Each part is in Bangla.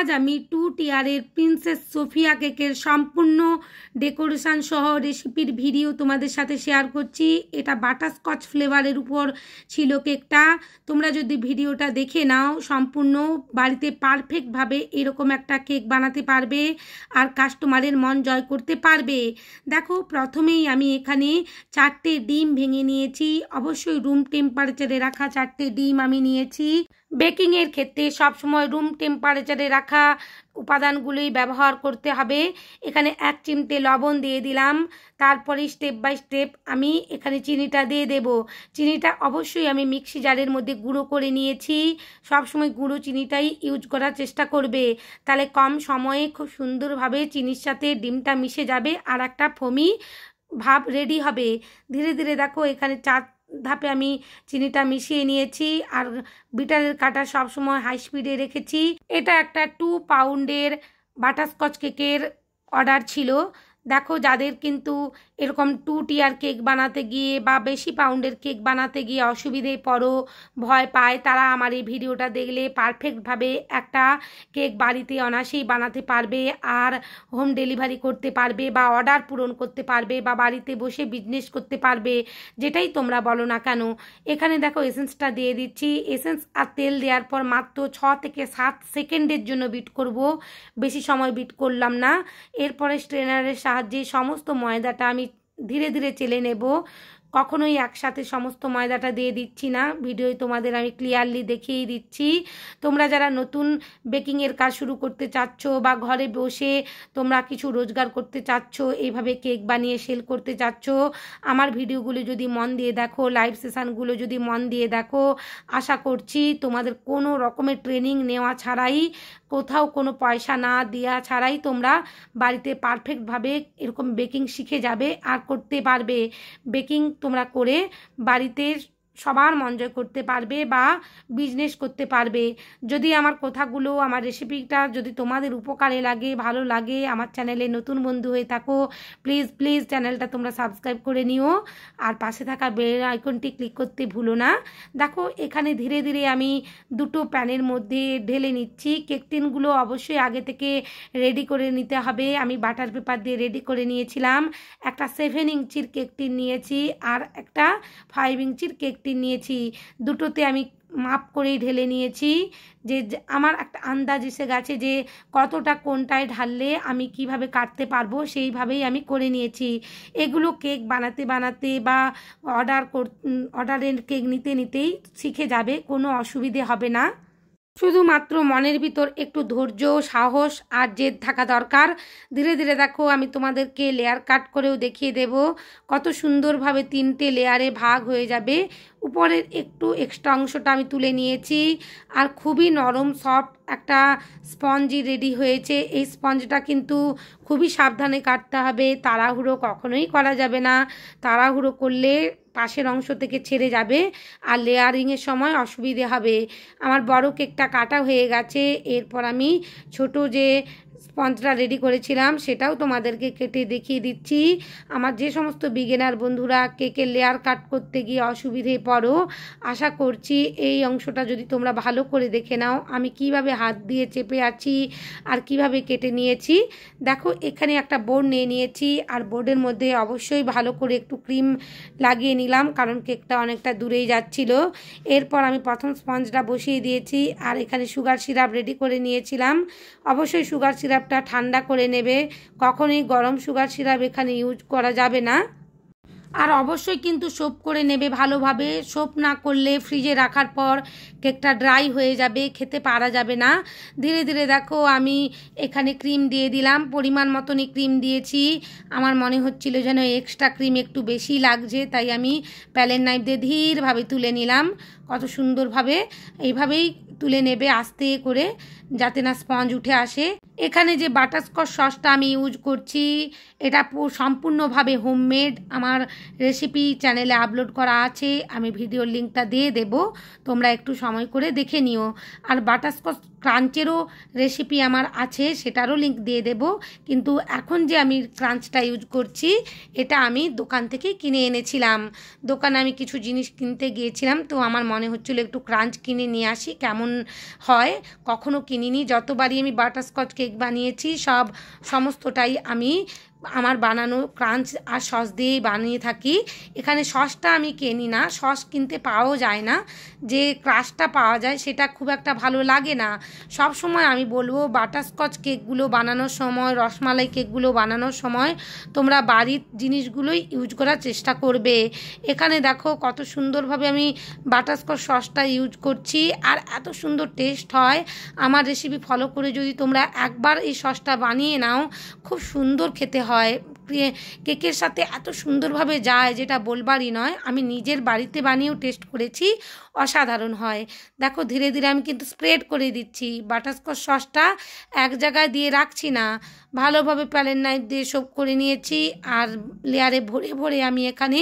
আজ আমি টু টিয়ারের প্রিন্সেস সোফিয়া কেকের সম্পূর্ণ ডেকোরেশান সহ রেসিপির ভিডিও তোমাদের সাথে শেয়ার করছি এটা বাটারস্কচ ফ্লেভারের উপর ছিল কেকটা তোমরা যদি ভিডিওটা দেখে নাও সম্পূর্ণ বাড়িতে পারফেক্টভাবে এরকম একটা কেক বানাতে পারবে আর কাস্টমারের মন জয় করতে পারবে দেখো প্রথমেই আমি এখানে চারটে ডিম ভেঙে নিয়েছি অবশ্যই রুম টেম্পারেচারে রাখা চারটে ডিম আমি নিয়েছি বেকিংয়ের ক্ষেত্রে সবসময় রুম টেম্পারেচারে রাখা রাখা উপাদানগুলি ব্যবহার করতে হবে এখানে এক চিমটে লবণ দিয়ে দিলাম তারপরে স্টেপ বাই স্টেপ আমি এখানে চিনিটা দিয়ে দেব চিনিটা অবশ্যই আমি মিক্সি জারের মধ্যে গুঁড়ো করে নিয়েছি সব সময় গুঁড়ো চিনিটাই ইউজ করার চেষ্টা করবে তাহলে কম সময়ে খুব সুন্দরভাবে চিনির সাথে ডিমটা মিশে যাবে আর একটা ফমি ভাব রেডি হবে ধীরে ধীরে দেখো এখানে চার ধাপে আমি চিনিটা মিশিয়ে নিয়েছি আর বিটারের কাটা সবসময় হাই স্পিডে রেখেছি এটা একটা টু পাউন্ডের বাটারস্কচ কেকের অর্ডার ছিল দেখো যাদের কিন্তু এরকম টু টিয়ার কেক বানাতে গিয়ে বা বেশি পাউন্ডের কেক বানাতে গিয়ে অসুবিধে পড়ো ভয় পায় তারা আমার এই ভিডিওটা দেখলে পারফেক্টভাবে একটা কেক বাড়িতে অনাসেই বানাতে পারবে আর হোম ডেলিভারি করতে পারবে বা অর্ডার পূরণ করতে পারবে বা বাড়িতে বসে বিজনেস করতে পারবে যেটাই তোমরা বলো না কেন এখানে দেখো এসেন্সটা দিয়ে দিচ্ছি এসেন্স আর তেল দেওয়ার পর মাত্র ছ থেকে সাত সেকেন্ডের জন্য বিট করব বেশি সময় বিট করলাম না এরপরে স্ট্রেনারের সাহায্য আর যে সমস্ত ময়দাটা আমি ধীরে ধীরে চেলে নেব কখনোই একসাথে সমস্ত ময়দাটা দিয়ে দিচ্ছি না ভিডিওয় তোমাদের আমি ক্লিয়ারলি দেখিয়েই দিচ্ছি তোমরা যারা নতুন বেকিংয়ের কাজ শুরু করতে চাচ্ছ বা ঘরে বসে তোমরা কিছু রোজগার করতে চাচ্ছ এইভাবে কেক বানিয়ে সেল করতে চাচ্ছ আমার ভিডিওগুলো যদি মন দিয়ে দেখো লাইভ সেশানগুলো যদি মন দিয়ে দেখো আশা করছি তোমাদের কোনো রকমের ট্রেনিং নেওয়া ছাড়াই কোথাও কোনো পয়সা না দেওয়া ছাড়াই তোমরা বাড়িতে পারফেক্টভাবে এরকম বেকিং শিখে যাবে আর করতে পারবে বেকিং তোমরা করে বাড়িতে সবার মন জয় করতে পারবে বা বিজনেস করতে পারবে যদি আমার কথাগুলো আমার রেসিপিটা যদি তোমাদের উপকারে লাগে ভালো লাগে আমার চ্যানেলে নতুন বন্ধু হয়ে থাকো প্লিজ প্লিজ চ্যানেলটা তোমরা সাবস্ক্রাইব করে নিও আর পাশে থাকা বেল আইকনটি ক্লিক করতে ভুলো না দেখো এখানে ধীরে ধীরে আমি দুটো প্যানের মধ্যে ঢেলে নিচ্ছি কেক টিনগুলো অবশ্যই আগে থেকে রেডি করে নিতে হবে আমি বাটার পেপার দিয়ে রেডি করে নিয়েছিলাম একটা সেভেন ইঞ্চির কেক টিন নিয়েছি আর একটা ফাইভ ইঞ্চির কেক টিন একটি নিয়েছি দুটোতে আমি মাপ করেই ঢেলে নিয়েছি যে আমার একটা আন্দাজ এসে গেছে যে কতটা কোনটায় ঢাললে আমি কিভাবে কাটতে পারবো সেইভাবেই আমি করে নিয়েছি এগুলো কেক বানাতে বানাতে বা অর্ডার কর অর্ডারের কেক নিতে নিতেই শিখে যাবে কোনো অসুবিধে হবে না শুধুমাত্র মনের ভিতর একটু ধৈর্য সাহস আর জেদ থাকা দরকার ধীরে ধীরে দেখো আমি তোমাদেরকে লেয়ার কাট করেও দেখিয়ে দেব কত সুন্দরভাবে তিনটে লেয়ারে ভাগ হয়ে যাবে উপরের একটু এক্সট্রা অংশটা আমি তুলে নিয়েছি আর খুবই নরম সফট একটা স্পঞ্জই রেডি হয়েছে এই স্পঞ্জটা কিন্তু খুবই সাবধানে কাটতে হবে তাড়াহুড়ো কখনোই করা যাবে না তাড়াহুড়ো করলে পাশের অংশ থেকে ছেড়ে যাবে আর লেয়ারিংয়ের সময় অসুবিধে হবে আমার বড় কেকটা কাটা হয়ে গেছে এরপর আমি ছোট যে স্পঞ্জটা রেডি করেছিলাম সেটাও তোমাদেরকে কেটে দেখিয়ে দিচ্ছি আমার যে সমস্ত বিগেনার বন্ধুরা কেকের লেয়ার কাট করতে গিয়ে অসুবিধে পড়ো আশা করছি এই অংশটা যদি তোমরা ভালো করে দেখে নাও আমি কিভাবে হাত দিয়ে চেপে আছি আর কিভাবে কেটে নিয়েছি দেখো এখানে একটা বোর্ড নিয়ে নিয়েছি আর বোর্ডের মধ্যে অবশ্যই ভালো করে একটু ক্রিম লাগিয়ে নিলাম কারণ কেকটা অনেকটা দূরেই যাচ্ছিল এরপর আমি প্রথম স্পঞ্জটা বসিয়ে দিয়েছি আর এখানে সুগার সিরাপ রেডি করে নিয়েছিলাম অবশ্যই সুগার সিরাপটা ঠান্ডা করে নেবে কখনোই গরম সুগার সিরাপ এখানে ইউজ করা যাবে না আর অবশ্যই কিন্তু সোপ করে নেবে ভালোভাবে সোপ না করলে ফ্রিজে রাখার পর কেকটা ড্রাই হয়ে যাবে খেতে পারা যাবে না ধীরে ধীরে দেখো আমি এখানে ক্রিম দিয়ে দিলাম পরিমাণ মতনই ক্রিম দিয়েছি আমার মনে হচ্ছিল যেন এক্সট্রা ক্রিম একটু বেশি লাগছে তাই আমি প্যালেন নাইফ দিয়ে ধীরভাবে তুলে নিলাম কত সুন্দরভাবে এইভাবেই তুলে নেবে আস্তে করে যাতে না স্পঞ্জ উঠে আসে এখানে যে বাটারস্কচ সসটা আমি ইউজ করছি এটা সম্পূর্ণভাবে হোমমেড আমার রেসিপি চ্যানেলে আপলোড করা আছে আমি ভিডিওর লিঙ্কটা দিয়ে দেব তোমরা একটু সময় করে দেখে নিও আর বাটারস্কচ ক্রাঞ্চেরও রেসিপি আমার আছে সেটারও লিঙ্ক দিয়ে দেব কিন্তু এখন যে আমি ক্রাঞ্চটা ইউজ করছি এটা আমি দোকান থেকে কিনে এনেছিলাম দোকানে আমি কিছু জিনিস কিনতে গিয়েছিলাম তো আমার মনে হচ্ছিল একটু ক্রাঞ্চ কিনে নিয়ে আসি কেমন হয় কখনও কিনে কিনিনি যতবারই আমি বাটারস্কচ কেক বানিয়েছি সব সমস্তটাই আমি আমার বানানো ক্রাঞ্চ আর সস দিয়েই বানিয়ে থাকি এখানে সসটা আমি কিনি না সস কিনতে পাওয়াও যায় না যে ক্রাশটা পাওয়া যায় সেটা খুব একটা ভালো লাগে না সব সময় আমি বলবো বাটারস্কচ কেকগুলো বানানোর সময় রসমালাই কেকগুলো বানানোর সময় তোমরা বাড়ির জিনিসগুলোই ইউজ করার চেষ্টা করবে এখানে দেখো কত সুন্দরভাবে আমি বাটারস্কচ সসটা ইউজ করছি আর এত সুন্দর টেস্ট হয় আমার রেসিপি ফলো করে যদি তোমরা একবার এই সসটা বানিয়ে নাও খুব সুন্দর খেতে হয় হয় কেকের সাথে এত সুন্দরভাবে যায় যেটা বলবারই নয় আমি নিজের বাড়িতে বানিয়েও টেস্ট করেছি অসাধারণ হয় দেখো ধীরে ধীরে আমি কিন্তু স্প্রেড করে দিচ্ছি বাটারস্কচ সসটা এক জায়গায় দিয়ে রাখছি না ভালোভাবে প্যালেন নাইফ দিয়ে সব করে নিয়েছি আর লেয়ারে ভরে ভরে আমি এখানে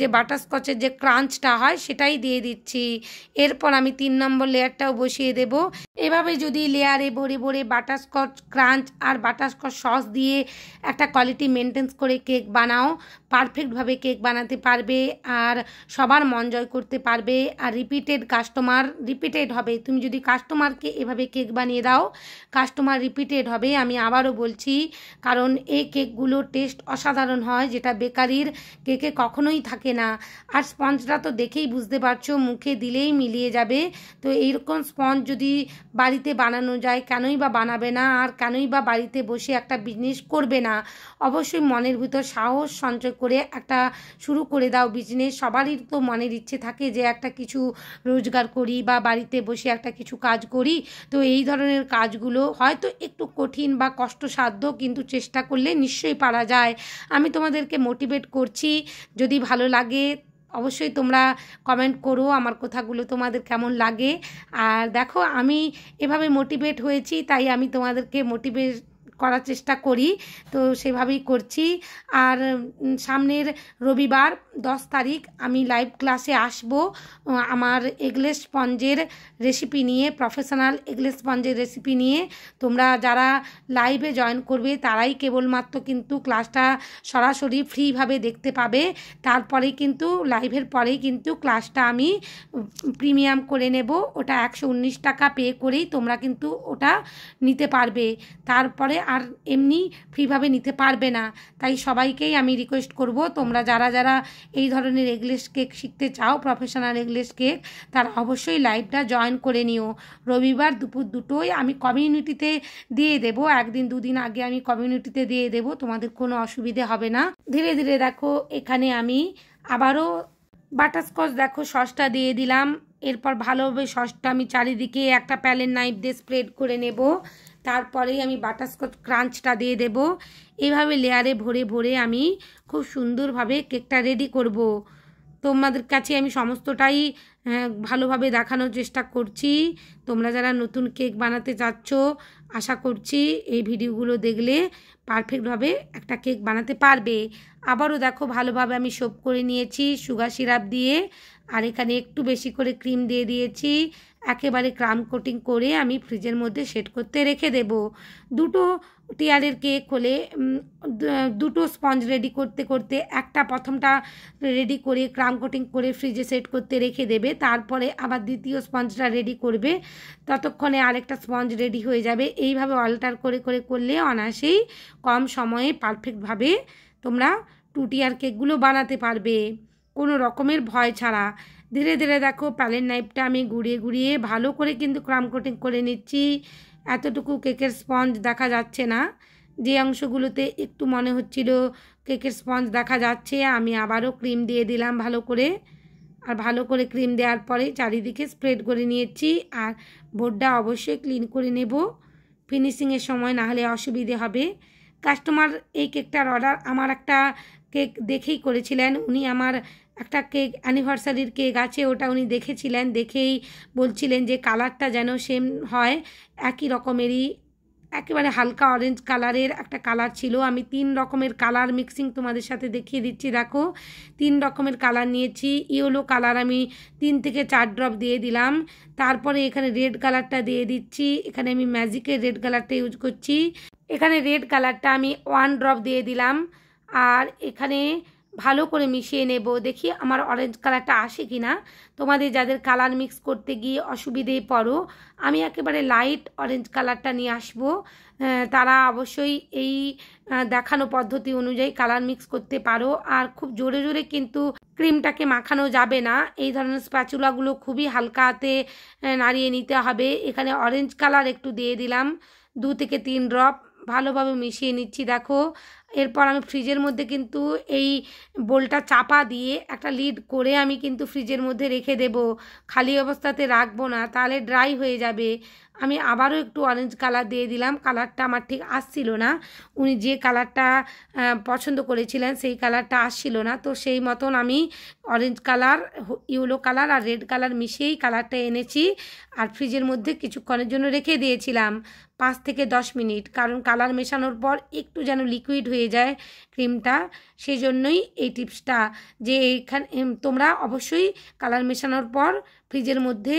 যে বাটারস্কচের যে ক্রাঞ্চটা হয় সেটাই দিয়ে দিচ্ছি এরপর আমি তিন নম্বর লেয়ারটাও বসিয়ে দেব এভাবে যদি লেয়ারে ভরে ভরে বাটারস্কচ ক্রাঞ্চ আর বাটারস্কচ সস দিয়ে একটা কোয়ালিটি মেনটেন্স করে কেক বানাও পারফেক্টভাবে কেক বানাতে পারবে আর সবার মন জয় করতে পারবে আর রিপিটেড কাস্টমার রিপিটেড হবে তুমি যদি কাস্টমারকে এভাবে কেক বানিয়ে দাও কাস্টমার রিপিটেড হবে আমি আবারও বলছি কারণ এই কেকগুলোর টেস্ট অসাধারণ হয় যেটা বেকারির কেকে কখনোই থাকে না আর স্পঞ্জটা তো দেখেই বুঝতে পারছো মুখে দিলেই মিলিয়ে যাবে তো এইরকম স্পঞ্জ যদি বাড়িতে বানানো যায় কেনই বা বানাবে না আর কেনই বা বাড়িতে বসে একটা বিজনেস করবে না অবশ্যই মনের ভিতর সাহস সঞ্চয় করে একটা শুরু করে দাও বিজনেস সবারই তো মনের ইচ্ছে থাকে যে একটা কিছু রোজগার করি বা বাড়িতে বসে একটা কিছু কাজ করি তো এই ধরনের কাজগুলো হয়তো একটু কঠিন বা কষ্টসাধ্য কিন্তু চেষ্টা করলে নিশ্চয়ই পারা যায় আমি তোমাদেরকে মোটিভেট করছি যদি ভালো ভালো লাগে অবশ্যই তোমরা কমেন্ট করো আমার কথাগুলো তোমাদের কেমন লাগে আর দেখো আমি এভাবে মোটিভেট হয়েছি তাই আমি তোমাদেরকে মোটিভেট করার চেষ্টা করি তো সেভাবেই করছি আর সামনের রবিবার দশ তারিখ আমি লাইভ ক্লাসে আসব আমার এগলেস স্পঞ্জের রেসিপি নিয়ে প্রফেশনাল এগলেস স্পঞ্জের রেসিপি নিয়ে তোমরা যারা লাইভে জয়েন করবে তারাই কেবলমাত্র কিন্তু ক্লাসটা সরাসরি ফ্রিভাবে দেখতে পাবে তারপরে কিন্তু লাইভের পরেই কিন্তু ক্লাসটা আমি প্রিমিয়াম করে নেব ওটা একশো টাকা পে করেই তোমরা কিন্তু ওটা নিতে পারবে তারপরে আর এমনি ফ্রিভাবে নিতে পারবে না তাই সবাইকেই আমি রিকোয়েস্ট করব তোমরা যারা যারা এই ধরনের এগলেস কেক শিখতে চাও প্রফেশনাল এগলেস কেক তারা অবশ্যই লাইভটা জয়েন করে নিও রবিবার দুপুর দুটোই আমি কমিউনিটিতে দিয়ে দেব একদিন দুদিন আগে আমি কমিউনিটিতে দিয়ে দেব তোমাদের কোনো অসুবিধে হবে না ধীরে ধীরে দেখো এখানে আমি আবারও বাটারস্কচ দেখো সসটা দিয়ে দিলাম এরপর ভালোভাবে সসটা আমি চারিদিকে একটা প্যালেন নাইফ দিয়ে স্প্রেড করে নেব তারপরেই আমি বাটারস্কচ ক্রাঞ্চটা দিয়ে দেব এভাবে লেয়ারে ভরে ভরে আমি খুব সুন্দরভাবে কেকটা রেডি করব তোমাদের কাছে আমি সমস্তটাই ভালোভাবে দেখানোর চেষ্টা করছি তোমরা যারা নতুন কেক বানাতে চাচ্ছ আশা করছি এই ভিডিওগুলো দেখলে পারফেক্টভাবে একটা কেক বানাতে পারবে আবারও দেখো ভালোভাবে আমি সোপ করে নিয়েছি সুগার সিরাপ দিয়ে আর এখানে একটু বেশি করে ক্রিম দিয়ে দিয়েছি একেবারে ক্রাম কোটিং করে আমি ফ্রিজের মধ্যে সেট করতে রেখে দেব দুটো টিয়ারের কেক হলে দুটো স্পঞ্জ রেডি করতে করতে একটা প্রথমটা রেডি করে ক্রাম কোটিং করে ফ্রিজে সেট করতে রেখে দেবে তারপরে আবার দ্বিতীয় স্পঞ্জটা রেডি করবে ততক্ষণে আরেকটা স্পঞ্জ রেডি হয়ে যাবে এইভাবে অল্টার করে করে করলে অনায়াসেই কম সময়ে পারফেক্টভাবে তোমরা টু টিয়ার কেকগুলো বানাতে পারবে কোনো রকমের ভয় ছাড়া ধীরে ধীরে দেখো প্যালেট নাইফটা আমি গুড়িয়ে গুড়িয়ে ভালো করে কিন্তু ক্রাম কোটিং করে নিচ্ছি এতটুকু কেকের স্পঞ্জ দেখা যাচ্ছে না যে অংশগুলোতে একটু মনে হচ্ছিল কেকের স্পঞ্জ দেখা যাচ্ছে আমি আবারও ক্রিম দিয়ে দিলাম ভালো করে আর ভালো করে ক্রিম দেওয়ার পরে চারিদিকে স্প্রেড করে নিয়েছি আর বোর্ডটা অবশ্যই ক্লিন করে নেব ফিনিশিংয়ের সময় না হলে অসুবিধে হবে কাস্টমার এই কেকটার অর্ডার আমার একটা কেক দেখেই করেছিলেন উনি আমার একটা কেক অ্যানিভার্সারির কেক আছে ওটা উনি দেখেছিলেন দেখেই বলছিলেন যে কালারটা যেন সেম হয় একই রকমেরই একেবারে হালকা অরেঞ্জ কালারের একটা কালার ছিল আমি তিন রকমের কালার মিক্সিং তোমাদের সাথে দেখিয়ে দিচ্ছি দেখো তিন রকমের কালার নিয়েছি ইয়েলো কালার আমি তিন থেকে চার ড্রপ দিয়ে দিলাম তারপরে এখানে রেড কালারটা দিয়ে দিচ্ছি এখানে আমি ম্যাজিকের রেড কালারটা ইউজ করছি এখানে রেড কালারটা আমি ওয়ান ড্রপ দিয়ে দিলাম আর এখানে ভালো করে মিশিয়ে নেব দেখি আমার অরেঞ্জ কালারটা আসে কি না তোমাদের যাদের কালার মিক্স করতে গিয়ে অসুবিধে পড়ো আমি একেবারে লাইট অরেঞ্জ কালারটা নিয়ে আসব তারা অবশ্যই এই দেখানো পদ্ধতি অনুযায়ী কালার মিক্স করতে পারো আর খুব জোরে জোরে কিন্তু ক্রিমটাকে মাখানো যাবে না এই ধরনের স্প্যাচুলাগুলো খুবই হালকা হাতে নাড়িয়ে নিতে হবে এখানে অরেঞ্জ কালার একটু দিয়ে দিলাম দু থেকে তিন ড্রপ ভালোভাবে মিশিয়ে নিচ্ছি দেখো এরপর আমি ফ্রিজের মধ্যে কিন্তু এই বোলটা চাপা দিয়ে একটা লিড করে আমি কিন্তু ফ্রিজের মধ্যে রেখে দেব খালি অবস্থাতে রাখবো না তাহলে ড্রাই হয়ে যাবে আমি আবারও একটু অরেঞ্জ কালার দিয়ে দিলাম কালারটা আমার ঠিক আসছিল না উনি যে কালারটা পছন্দ করেছিলেন সেই কালারটা আসছিল না তো সেই মতন আমি অরেঞ্জ কালার ইউলো কালার আর রেড কালার মিশিয়েই কালারটা এনেছি আর ফ্রিজের মধ্যে কিছুক্ষণের জন্য রেখে দিয়েছিলাম পাঁচ থেকে দশ মিনিট কারণ কালার মেশানোর পর একটু যেন লিকুইড হয়ে হয়ে যায় ক্রিমটা সেই জন্যই এই টিপসটা যে এইখানে তোমরা অবশ্যই কালার মেশানোর পর ফ্রিজের মধ্যে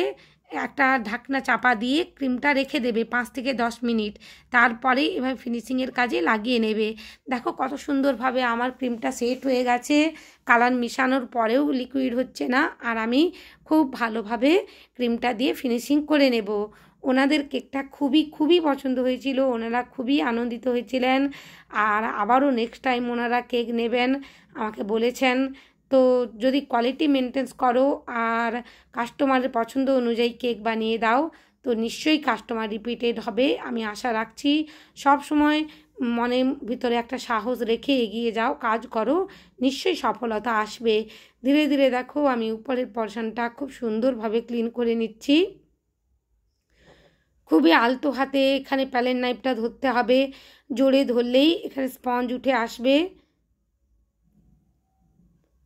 একটা ঢাকনা চাপা দিয়ে ক্রিমটা রেখে দেবে পাঁচ থেকে দশ মিনিট তারপরে এভাবে ফিনিশিংয়ের কাজে লাগিয়ে নেবে দেখো কত সুন্দরভাবে আমার ক্রিমটা সেট হয়ে গেছে কালার মিশানোর পরেও লিকুইড হচ্ছে না আর আমি খুব ভালোভাবে ক্রিমটা দিয়ে ফিনিশিং করে নেব ওনাদের কেকটা খুবই খুবই পছন্দ হয়েছিল ওনারা খুবই আনন্দিত হয়েছিলেন আর আবারও নেক্সট টাইম ওনারা কেক নেবেন আমাকে বলেছেন তো যদি কোয়ালিটি মেনটেন্স করো আর কাস্টমারের পছন্দ অনুযায়ী কেক বানিয়ে দাও তো নিশ্চয়ই কাস্টমার রিপিটেড হবে আমি আশা রাখছি সব সময় মনে ভিতরে একটা সাহস রেখে এগিয়ে যাও কাজ করো নিশ্চয়ই সফলতা আসবে ধীরে ধীরে দেখো আমি উপরের পর্শনটা খুব সুন্দরভাবে ক্লিন করে নিচ্ছি খুবই আলতো হাতে এখানে প্যালেন নাইফটা ধরতে হবে জোরে ধরলেই এখানে স্পঞ্জ উঠে আসবে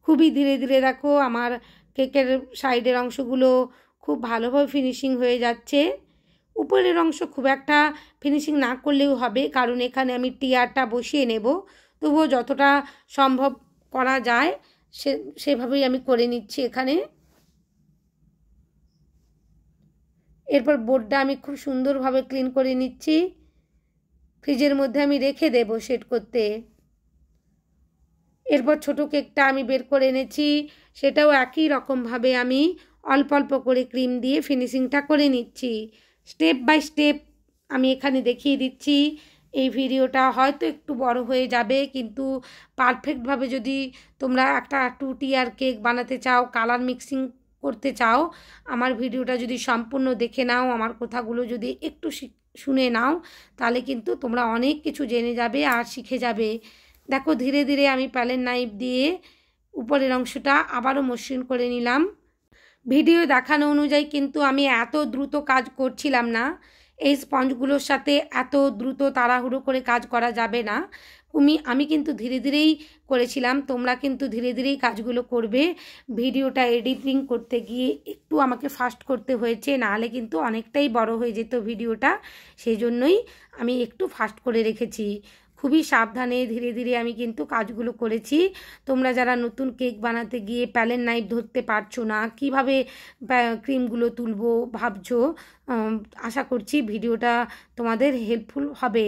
খুবই ধীরে ধীরে দেখো আমার কেকের সাইডের অংশগুলো খুব ভালোভাবে ফিনিশিং হয়ে যাচ্ছে উপরের অংশ খুব একটা ফিনিশিং না করলেও হবে কারণ এখানে আমি টিয়ারটা বসিয়ে নেব তবুও যতটা সম্ভব করা যায় সে সেভাবেই আমি করে নিচ্ছি এখানে এরপর বোর্ডটা আমি খুব সুন্দরভাবে ক্লিন করে নিচ্ছি ফ্রিজের মধ্যে আমি রেখে দেব সেট করতে এরপর ছোট কেকটা আমি বের করে এনেছি সেটাও একই রকমভাবে আমি অল্প অল্প করে ক্রিম দিয়ে ফিনিশিংটা করে নিচ্ছি স্টেপ বাই স্টেপ আমি এখানে দেখিয়ে দিচ্ছি এই ভিডিওটা হয়তো একটু বড় হয়ে যাবে কিন্তু পারফেক্টভাবে যদি তোমরা একটা টু টিয়ার কেক বানাতে চাও কালার মিক্সিং করতে চাও আমার ভিডিওটা যদি সম্পূর্ণ দেখে নাও আমার কথাগুলো যদি একটু শুনে নাও তাহলে কিন্তু তোমরা অনেক কিছু জেনে যাবে আর শিখে যাবে দেখো ধীরে ধীরে আমি পালের নাইফ দিয়ে উপরের অংশটা আবারও মসৃণ করে নিলাম ভিডিও দেখানো অনুযায়ী কিন্তু আমি এত দ্রুত কাজ করছিলাম না এই স্পঞ্জগুলোর সাথে এত দ্রুত তাড়াহুড়ো করে কাজ করা যাবে না তুমি আমি কিন্তু ধীরে ধীরেই করেছিলাম তোমরা কিন্তু ধীরে ধীরেই কাজগুলো করবে ভিডিওটা এডিটিং করতে গিয়ে একটু আমাকে ফাস্ট করতে হয়েছে নাহলে কিন্তু অনেকটাই বড় হয়ে যেত ভিডিওটা সেই জন্যই আমি একটু ফাস্ট করে রেখেছি খুবই সাবধানে ধীরে ধীরে আমি কিন্তু কাজগুলো করেছি তোমরা যারা নতুন কেক বানাতে গিয়ে প্যালেন নাইফ ধরতে পারছো না কিভাবে ক্রিমগুলো তুলবো ভাবছো আশা করছি ভিডিওটা তোমাদের হেল্পফুল হবে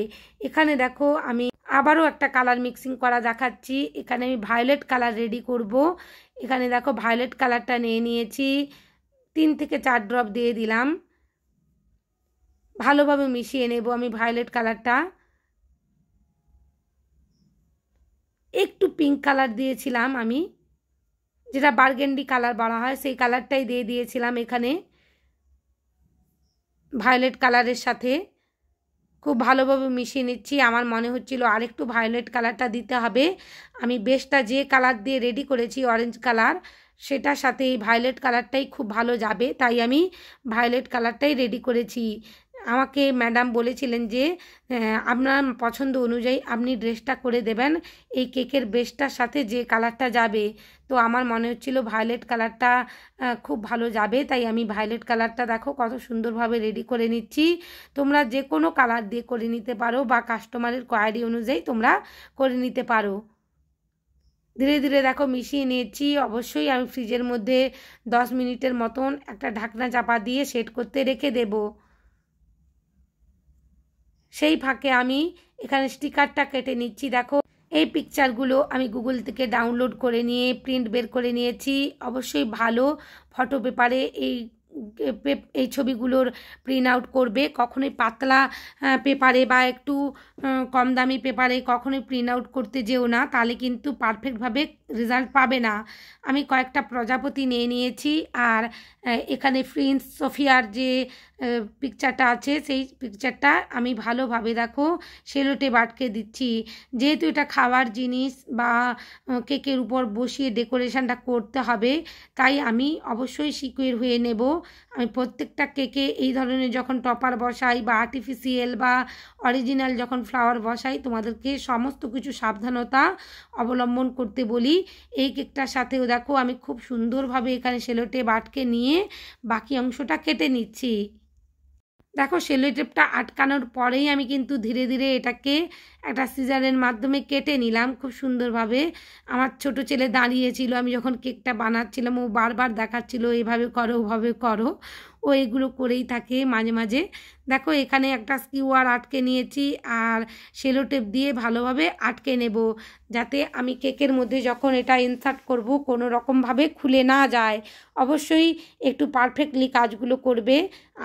এখানে দেখো আমি আবারও একটা কালার মিক্সিং করা দেখাচ্ছি এখানে আমি ভায়োলেট কালার রেডি করব এখানে দেখো ভায়োলেট কালারটা নিয়ে নিয়েছি তিন থেকে চার ড্রপ দিয়ে দিলাম ভালোভাবে মিশিয়ে নেব আমি ভায়োলেট কালারটা একটু পিঙ্ক কালার দিয়েছিলাম আমি যেটা বার্গেন্ডি কালার বলা হয় সেই কালারটাই দিয়ে দিয়েছিলাম এখানে ভায়োলেট কালারের সাথে খুব ভালোভাবে মিশিয়ে নিচ্ছি আমার মনে হচ্ছিল আরেকটু ভায়োলেট কালারটা দিতে হবে আমি বেশটা যে কালার দিয়ে রেডি করেছি অরেঞ্জ কালার সেটার সাথে এই ভায়োলেট কালারটাই খুব ভালো যাবে তাই আমি ভায়োলেট কালারটাই রেডি করেছি আমাকে ম্যাডাম বলেছিলেন যে আপনার পছন্দ অনুযায়ী আপনি ড্রেসটা করে দেবেন এই কেকের বেস্টটার সাথে যে কালারটা যাবে তো আমার মনে হচ্ছিল ভায়োলেট কালারটা খুব ভালো যাবে তাই আমি ভায়োলেট কালারটা দেখো কত সুন্দরভাবে রেডি করে নিচ্ছি তোমরা যে কোনো কালার দিয়ে করে নিতে পারো বা কাস্টমারের কোয়ারি অনুযায়ী তোমরা করে নিতে পারো ধীরে ধীরে দেখো মিশিয়ে নিয়েছি অবশ্যই আমি ফ্রিজের মধ্যে দশ মিনিটের মতন একটা ঢাকনা চাপা দিয়ে সেট করতে রেখে দেবো সেই ফাঁকে আমি এখানে স্টিকারটা কেটে নিচ্ছি দেখো এই পিকচারগুলো আমি গুগল থেকে ডাউনলোড করে নিয়ে প্রিন্ট বের করে নিয়েছি অবশ্যই ভালো ফটো পেপারে এই এই ছবিগুলোর প্রিন্ট আউট করবে কখনোই পাতলা পেপারে বা একটু কম দামি পেপারে কখনোই প্রিন্ট আউট করতে যেও না তাহলে কিন্তু পারফেক্টভাবে রেজাল্ট পাবে না আমি কয়েকটা প্রজাপতি নিয়ে নিয়েছি আর এখানে প্রিন্স সোফিয়ার যে পিকচারটা আছে সেই পিকচারটা আমি ভালোভাবে দেখো সেলোটে বাটকে দিচ্ছি যেহেতু এটা খাবার জিনিস বা কেকের উপর বসিয়ে ডেকোরেশনটা করতে হবে তাই আমি অবশ্যই সিকিউর হয়ে নেব আমি প্রত্যেকটা কেকে এই ধরনের যখন টপার বসাই বা আর্টিফিশিয়াল বা অরিজিনাল যখন ফ্লাওয়ার বসাই তোমাদেরকে সমস্ত কিছু সাবধানতা অবলম্বন করতে বলি এই কেকটার সাথেও দেখো আমি খুব সুন্দরভাবে এখানে সেলোটে বাটকে নিয়ে বাকি অংশটা কেটে নিচ্ছি দেখো সেলো টেপটা আটকানোর পরেই আমি কিন্তু ধীরে ধীরে এটাকে একটা সিজারের মাধ্যমে কেটে নিলাম খুব সুন্দরভাবে আমার ছোট ছেলে দাঁড়িয়েছিল আমি যখন কেকটা বানাচ্ছিলাম ও বারবার দেখাচ্ছিল এভাবে করো ওভাবে করো ও এগুলো করেই থাকে মাঝে মাঝে দেখো এখানে একটা স্কিওয়ার আটকে নিয়েছি আর সেলো টেপ দিয়ে ভালোভাবে আটকে নেব যাতে আমি কেকের মধ্যে যখন এটা ইনসার্ট করবো কোনো রকমভাবে খুলে না যায় অবশ্যই একটু পারফেক্টলি কাজগুলো করবে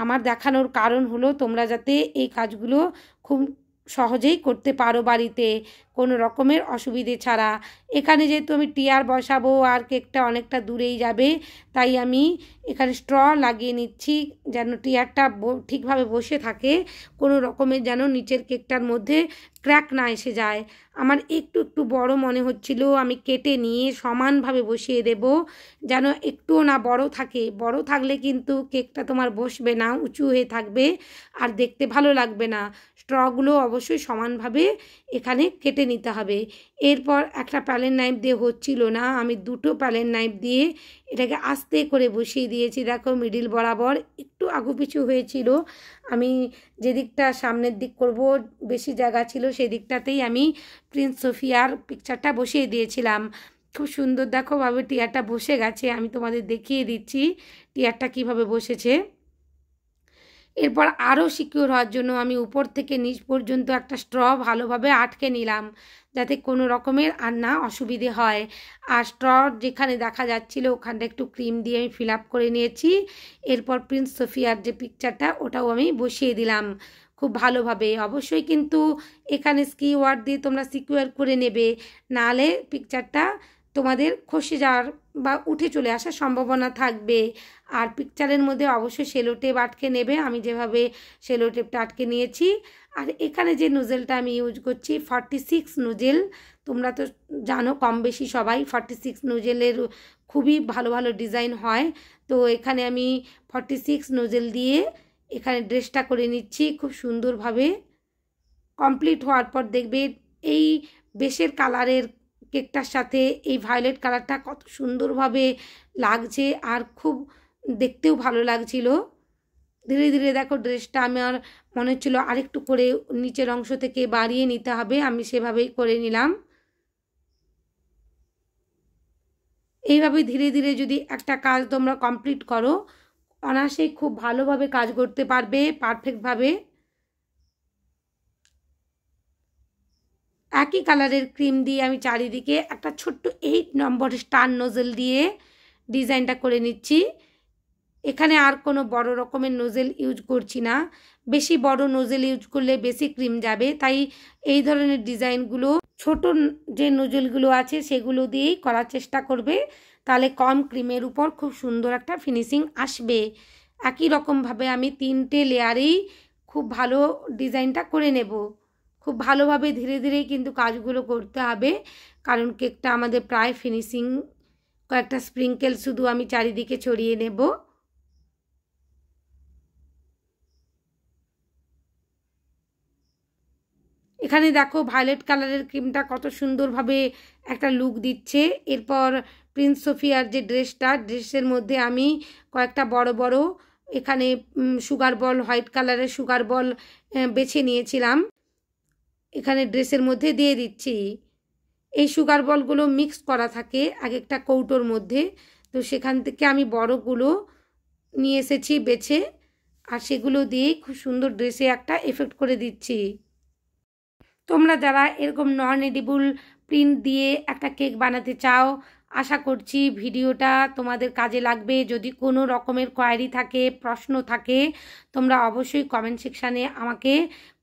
আমার দেখানোর কারণ হলো তোমরা যাতে এই কাজগুলো খুব সহজেই করতে পারো বাড়িতে কোনো রকমের অসুবিধে ছাড়া এখানে যেহেতু আমি টিয়ার বসাবো আর কেকটা অনেকটা দূরেই যাবে তাই আমি এখানে স্ট্র লাগিয়ে নিচ্ছি যেন টিয়ারটা ঠিকভাবে বসে থাকে কোনো রকমের যেন নিচের কেকটার মধ্যে ক্র্যাক না এসে যায় আমার একটু একটু বড় মনে হচ্ছিল আমি কেটে নিয়ে সমানভাবে বসিয়ে দেব যেন একটুও না বড় থাকে বড় থাকলে কিন্তু কেকটা তোমার বসবে না উঁচু হয়ে থাকবে আর দেখতে ভালো লাগবে না স্ট্রগুলো অবশ্যই সমানভাবে এখানে কেটে কেটে নিতে হবে এরপর একটা প্যালেন নাইফ দিয়ে হচ্ছিল না আমি দুটো প্যালেন নাইফ দিয়ে এটাকে আস্তে করে বসিয়ে দিয়েছি দেখো মিডিল বরাবর একটু আগুপিছু হয়েছিল আমি যেদিকটা সামনের দিক করব বেশি জায়গা ছিল সেদিকটাতেই আমি প্রিন্স সোফিয়ার পিকচারটা বসিয়ে দিয়েছিলাম খুব সুন্দর দেখো ভাবে টিয়ারটা বসে গেছে আমি তোমাদের দেখিয়ে দিচ্ছি টিয়ারটা কিভাবে বসেছে এরপর আরও সিকিওর হওয়ার জন্য আমি উপর থেকে নিচ পর্যন্ত একটা স্ট্র ভালোভাবে আটকে নিলাম যাতে কোনো রকমের আর না অসুবিধে হয় আর স্ট্র যেখানে দেখা যাচ্ছিল ওখানটা একটু ক্রিম দিয়ে আমি ফিল করে নিয়েছি এরপর প্রিন্স সোফিয়ার যে পিকচারটা ওটাও আমি বসিয়ে দিলাম খুব ভালোভাবে অবশ্যই কিন্তু এখানে স্কি ওয়ার্ড দিয়ে তোমরা সিকিউর করে নেবে নালে পিকচারটা তোমাদের খসে যাওয়ার বা উঠে চলে আসার সম্ভাবনা থাকবে আর পিকচারের মধ্যে অবশ্যই সেলো টেপ আটকে নেবে আমি যেভাবে সেলো টেপটা আটকে নিয়েছি আর এখানে যে নোজেলটা আমি ইউজ করছি ফর্টি সিক্স নোজেল তোমরা তো জানো কম বেশি সবাই ফর্টি সিক্স নোজেলের খুবই ভালো ভালো ডিজাইন হয় তো এখানে আমি ফর্টি সিক্স নোজেল দিয়ে এখানে ড্রেসটা করে নিচ্ছি খুব সুন্দরভাবে কমপ্লিট হওয়ার পর দেখবে এই বেশের কালারের কেকটার সাথে এই ভায়োলেট কালারটা কত সুন্দরভাবে লাগছে আর খুব দেখতেও ভালো লাগছিল ধীরে ধীরে দেখো ড্রেসটা আমার মনে হচ্ছিলো আরেকটু করে নিচের অংশ থেকে বাড়িয়ে নিতে হবে আমি সেভাবেই করে নিলাম এইভাবে ধীরে ধীরে যদি একটা কাজ তোমরা কমপ্লিট করো অনায়াসেই খুব ভালোভাবে কাজ করতে পারবে পারফেক্টভাবে একই কালারের ক্রিম দিয়ে আমি চারিদিকে একটা ছোট্ট এইট নম্বর স্টার নোজেল দিয়ে ডিজাইনটা করে নিচ্ছি এখানে আর কোনো বড় রকমের নোজেল ইউজ করছি না বেশি বড় নোজেল ইউজ করলে বেশি ক্রিম যাবে তাই এই ধরনের ডিজাইনগুলো ছোট যে নোজেলগুলো আছে সেগুলো দিয়েই করার চেষ্টা করবে তাহলে কম ক্রিমের উপর খুব সুন্দর একটা ফিনিশিং আসবে একই রকমভাবে আমি তিনটে লেয়ারেই খুব ভালো ডিজাইনটা করে নেব খুব ভালোভাবে ধীরে ধীরে কিন্তু কাজগুলো করতে হবে কারণ কেকটা আমাদের প্রায় ফিনিশিং কয়েকটা স্প্রিঙ্কেল শুধু আমি চারিদিকে ছড়িয়ে নেব এখানে দেখো ভায়োলেট কালারের ক্রিমটা কত সুন্দরভাবে একটা লুক দিচ্ছে এরপর প্রিন্স সোফিয়ার যে ড্রেসটা ড্রেসের মধ্যে আমি কয়েকটা বড় বড় এখানে সুগার বল হোয়াইট কালারের সুগার বল বেছে নিয়েছিলাম এখানে ড্রেসের মধ্যে দিয়ে দিচ্ছি এই সুগার বলগুলো মিক্স করা থাকে আগে একটা কৌটোর মধ্যে তো সেখান থেকে আমি বড়গুলো নিয়ে এসেছি বেছে আর সেগুলো দিয়ে খুব সুন্দর ড্রেসে একটা এফেক্ট করে দিচ্ছি তোমরা যারা এরকম নন এডিবল প্রিন্ট দিয়ে একটা কেক বানাতে চাও আশা করছি ভিডিওটা তোমাদের কাজে লাগবে যদি কোনো রকমের কোয়ারি থাকে প্রশ্ন থাকে তোমরা অবশ্যই কমেন্ট সেকশানে আমাকে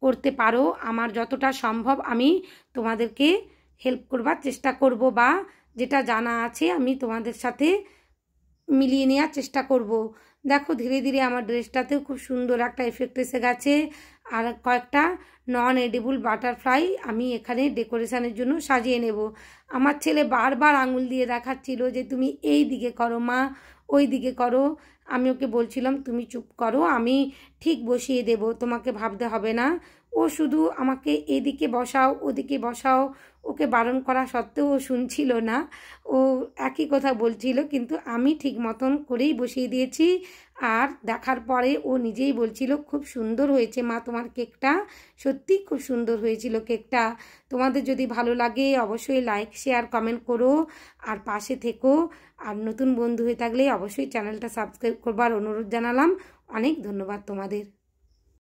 করতে পারো আমার যতটা সম্ভব আমি তোমাদেরকে হেল্প করবার চেষ্টা করব বা যেটা জানা আছে আমি তোমাদের সাথে মিলিয়ে নেওয়ার চেষ্টা করব দেখো ধীরে ধীরে আমার ড্রেসটাতেও খুব সুন্দর একটা এফেক্ট এসে গেছে আর কয়েকটা নন এডিবল বাটারফ্লাই আমি এখানে ডেকোরেশনের জন্য সাজিয়ে নেব আমার ছেলে বারবার আঙুল দিয়ে দেখাচ্ছিল যে তুমি এই দিকে করো মা ওই দিকে করো আমি ওকে বলছিলাম তুমি চুপ করো আমি ঠিক বসিয়ে দেব তোমাকে ভাবতে হবে না ও শুধু আমাকে এদিকে বসাও ওদিকে বসাও ওকে বারণ করা সত্ত্বেও ও শুনছিল না ও একই কথা বলছিল কিন্তু আমি ঠিক মতন করেই বসিয়ে দিয়েছি আর দেখার পরে ও নিজেই বলছিল খুব সুন্দর হয়েছে মা তোমার কেকটা সত্যি খুব সুন্দর হয়েছিল কেকটা তোমাদের যদি ভালো লাগে অবশ্যই লাইক শেয়ার কমেন্ট করো আর পাশে থেকো আর নতুন বন্ধু হয়ে থাকলে অবশ্যই চ্যানেলটা সাবস্ক্রাইব করবার অনুরোধ জানালাম অনেক ধন্যবাদ তোমাদের